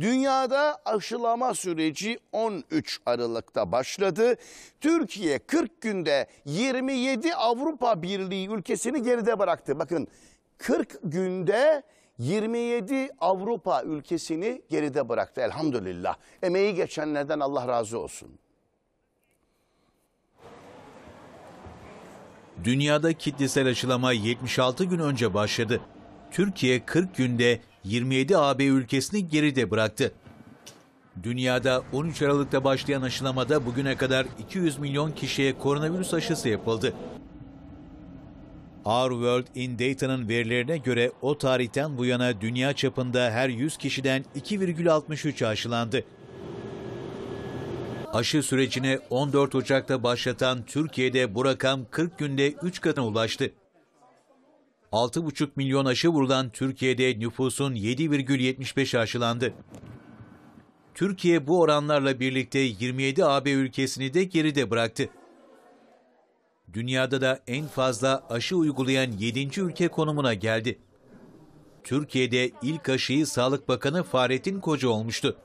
Dünyada aşılama süreci 13 Aralık'ta başladı. Türkiye 40 günde 27 Avrupa Birliği ülkesini geride bıraktı. Bakın 40 günde 27 Avrupa ülkesini geride bıraktı elhamdülillah. Emeği geçenlerden Allah razı olsun. Dünyada kitlesel aşılama 76 gün önce başladı. Türkiye 40 günde 27 AB ülkesini geride bıraktı. Dünyada 13 Aralık'ta başlayan aşılamada bugüne kadar 200 milyon kişiye koronavirüs aşısı yapıldı. Our World in Data'nın verilerine göre o tarihten bu yana dünya çapında her 100 kişiden 2,63 aşılandı. Aşı sürecini 14 Ocak'ta başlatan Türkiye'de bu rakam 40 günde 3 katına ulaştı. 6,5 milyon aşı vurulan Türkiye'de nüfusun 7,75 aşılandı. Türkiye bu oranlarla birlikte 27 AB ülkesini de geride bıraktı. Dünyada da en fazla aşı uygulayan 7. ülke konumuna geldi. Türkiye'de ilk aşıyı Sağlık Bakanı Fahrettin Koca olmuştu.